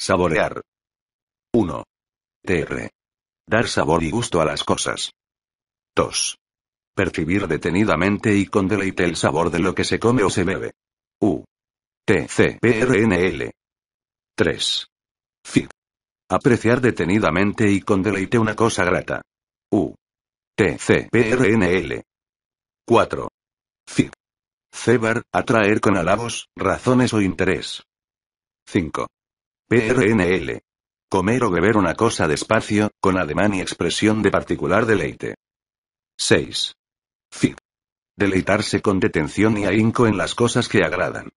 Saborear. 1. TR. Dar sabor y gusto a las cosas. 2. Percibir detenidamente y con deleite el sabor de lo que se come o se bebe. U. tcprnl 3. FIC. Apreciar detenidamente y con deleite una cosa grata. U. tcprnl 4. FIC. Cebar, atraer con alabos, razones o interés. 5. PRNL. Comer o beber una cosa despacio, con ademán y expresión de particular deleite. 6. FIC. Deleitarse con detención y ahínco en las cosas que agradan.